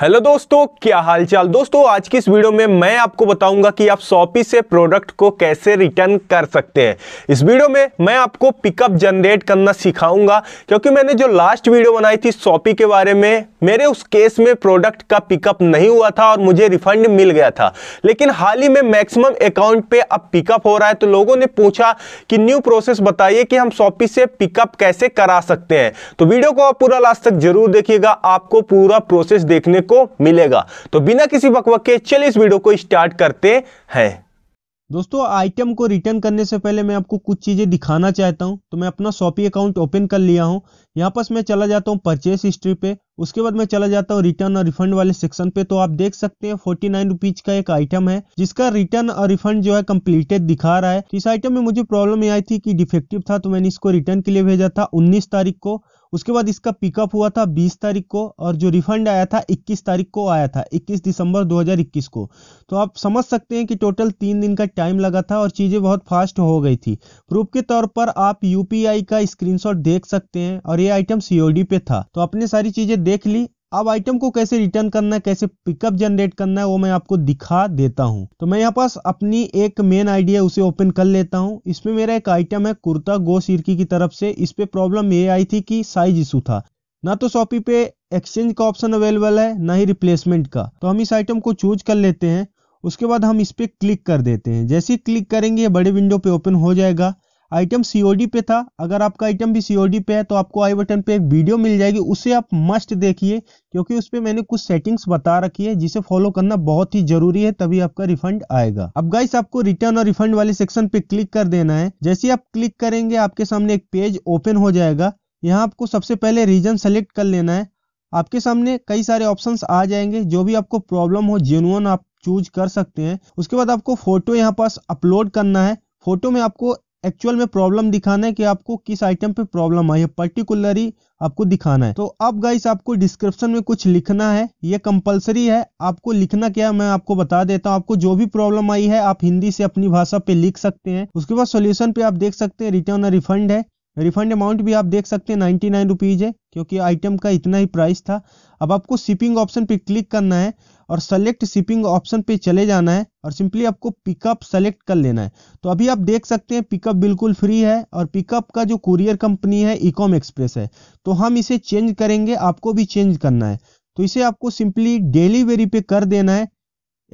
hello दोस्तों क्या हालचाल दोस्तों आज की इस वीडियो में मैं आपको बताऊंगा कि आप शॉपी से प्रोडक्ट को कैसे रिटर्न कर सकते हैं इस वीडियो में मैं आपको पिकअप जनरेट करना सिखाऊंगा क्योंकि मैंने जो लास्ट वीडियो बनाई थी शॉपी के बारे में मेरे उस केस में प्रोडक्ट का पिकअप नहीं हुआ था और मुझे रिफंड मिल गया था लेकिन हाल ही में मैक्सिमम अकाउंट पर अब पिकअप हो रहा है तो लोगों ने पूछा कि न्यू प्रोसेस बताइए कि हम शॉपी से पिकअप कैसे करा सकते हैं तो वीडियो को आप पूरा लास्ट तक जरूर देखिएगा आपको पूरा प्रोसेस देखने को मिलेगा तो बिना किसी बकवक के चलिए इस वीडियो को स्टार्ट करते हैं दोस्तों आइटम को रिटर्न करने से पहले मैं आपको कुछ चीज़ें दिखाना चाहता हूं तो मैं अपना शॉपी अकाउंट ओपन कर लिया हूं यहां पर मैं चला जाता हूं परचेस हिस्ट्री पे उसके बाद मैं चला जाता हूं रिटर्न और रिफंड वाले सेक्शन पे तो आप देख सकते हैं फोर्टी नाइन रुपीज का एक आइटम है जिसका रिटर्न और रिफंड जो है कम्प्लीटेड दिखा रहा है इस आइटम में मुझे प्रॉब्लम ये आई थी कि डिफेक्टिव था तो मैंने इसको रिटर्न के लिए भेजा था उन्नीस तारीख को उसके बाद इसका पिकअप हुआ था 20 तारीख को और जो रिफंड आया था 21 तारीख को आया था 21 दिसंबर 2021 को तो आप समझ सकते हैं कि टोटल तीन दिन का टाइम लगा था और चीज़ें बहुत फास्ट हो गई थी प्रूफ के तौर पर आप यूपीआई का स्क्रीनशॉट देख सकते हैं और ये आइटम सीओडी पे था तो आपने सारी चीज़ें देख ली अब आइटम को कैसे रिटर्न करना है कैसे पिकअप जनरेट करना है वो मैं आपको दिखा देता हूँ तो मैं यहाँ पास अपनी एक मेन आइडिया उसे ओपन कर लेता हूँ इसमें मेरा एक आइटम है कुर्ता गो सिरकी की तरफ से इस पे प्रॉब्लम ये आई थी कि साइज इशू था ना तो शॉपी पे एक्सचेंज का ऑप्शन अवेलेबल है ना ही रिप्लेसमेंट का तो हम इस आइटम को चूज कर लेते हैं उसके बाद हम इस पर क्लिक कर देते हैं जैसे क्लिक करेंगे बड़े विंडो पे ओपन हो जाएगा आइटम सीओडी पे था अगर आपका आइटम भी सीओडी पे है तो आपको आई बटन पे एक वीडियो मिल जाएगी उसे आप मस्ट देखिए क्योंकि उस पर मैंने कुछ सेटिंग्स बता रखी है जिसे फॉलो करना बहुत ही जरूरी है तभी आपका रिफंड आएगा अब गाइस आपको रिटर्न और रिफंड वाले सेक्शन पे क्लिक कर देना है जैसे आप क्लिक करेंगे आपके सामने एक पेज ओपन हो जाएगा यहाँ आपको सबसे पहले रीजन सेलेक्ट कर लेना है आपके सामने कई सारे ऑप्शन आ जाएंगे जो भी आपको प्रॉब्लम हो जेनुअन आप चूज कर सकते हैं उसके बाद आपको फोटो यहाँ पास अपलोड करना है फोटो में आपको एक्चुअल में प्रॉब्लम दिखाना है कि आपको किस आइटम पे प्रॉब्लम आई है पर्टिकुलरली आपको दिखाना है तो अब गाइस आपको डिस्क्रिप्शन में कुछ लिखना है ये कंपलसरी है आपको लिखना क्या मैं आपको बता देता हूँ आपको जो भी प्रॉब्लम आई है आप हिंदी से अपनी भाषा पे लिख सकते हैं उसके बाद सोल्यूशन पे आप देख सकते हैं रिटर्न और रिफंड है रिफंड अमाउंट भी आप देख सकते हैं नाइन्टी नाइन रुपीज़ है क्योंकि आइटम का इतना ही प्राइस था अब आपको शिपिंग ऑप्शन पे क्लिक करना है और सेलेक्ट शिपिंग ऑप्शन पे चले जाना है और सिंपली आपको पिकअप सेलेक्ट कर लेना है तो अभी आप देख सकते हैं पिकअप बिल्कुल फ्री है और पिकअप का जो कुरियर कंपनी है इकॉम एक्सप्रेस है तो हम इसे चेंज करेंगे आपको भी चेंज करना है तो इसे आपको सिंपली डिलीवरी पे कर देना है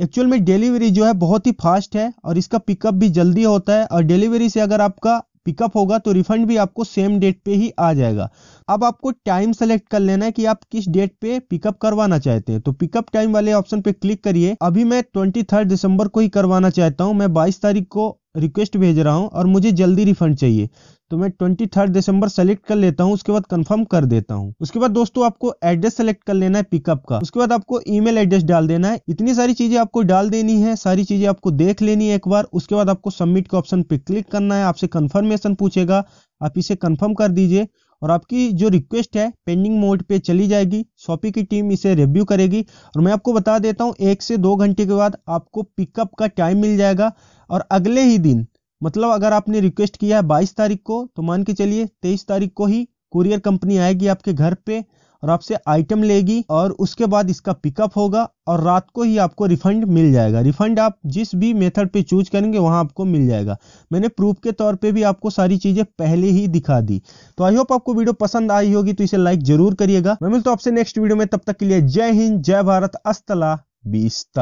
एक्चुअल में डिलीवरी जो है बहुत ही फास्ट है और इसका पिकअप भी जल्दी होता है और डिलीवरी से अगर आपका पिकअप होगा तो रिफंड भी आपको सेम डेट पे ही आ जाएगा अब आपको टाइम सेलेक्ट कर लेना है कि आप किस डेट पे पिकअप करवाना चाहते हैं तो पिकअप टाइम वाले ऑप्शन पे क्लिक करिए अभी मैं ट्वेंटी थर्ड दिसंबर को ही करवाना चाहता हूँ मैं बाईस तारीख को रिक्वेस्ट भेज रहा हूँ और मुझे जल्दी रिफंड चाहिए तो मैं ट्वेंटी थर्ड दिसंबर सेलेक्ट कर लेता हूँ उसके बाद कंफर्म कर देता हूँ उसके बाद दोस्तों आपको एड्रेस सेलेक्ट कर लेना है पिकअप का उसके बाद आपको ईमेल एड्रेस डाल देना है इतनी सारी चीजें आपको डाल देनी है सारी चीजें आपको देख लेनी है एक बार उसके बाद आपको सबमिट के ऑप्शन पे क्लिक करना है आपसे कन्फर्मेशन पूछेगा आप इसे कन्फर्म कर दीजिए और आपकी जो रिक्वेस्ट है पेंडिंग मोड पे चली जाएगी शॉपी की टीम इसे रिव्यू करेगी और मैं आपको बता देता हूँ एक से दो घंटे के बाद आपको पिकअप का टाइम मिल जाएगा और अगले ही दिन मतलब अगर आपने रिक्वेस्ट किया है बाईस तारीख को तो मान के चलिए तेईस तारीख को ही कुरियर कंपनी आएगी आपके घर पे और आपसे आइटम लेगी और उसके बाद इसका पिकअप होगा और रात को ही आपको रिफंड मिल जाएगा रिफंड आप जिस भी मेथड पे चूज करेंगे वहां आपको मिल जाएगा मैंने प्रूफ के तौर पे भी आपको सारी चीजें पहले ही दिखा दी तो आई होप आपको वीडियो पसंद आई होगी तो इसे लाइक जरूर करिएगा मैं मिलता तो हूँ आपसे नेक्स्ट वीडियो में तब तक के लिए जय हिंद जय भारत अस्तला बीसता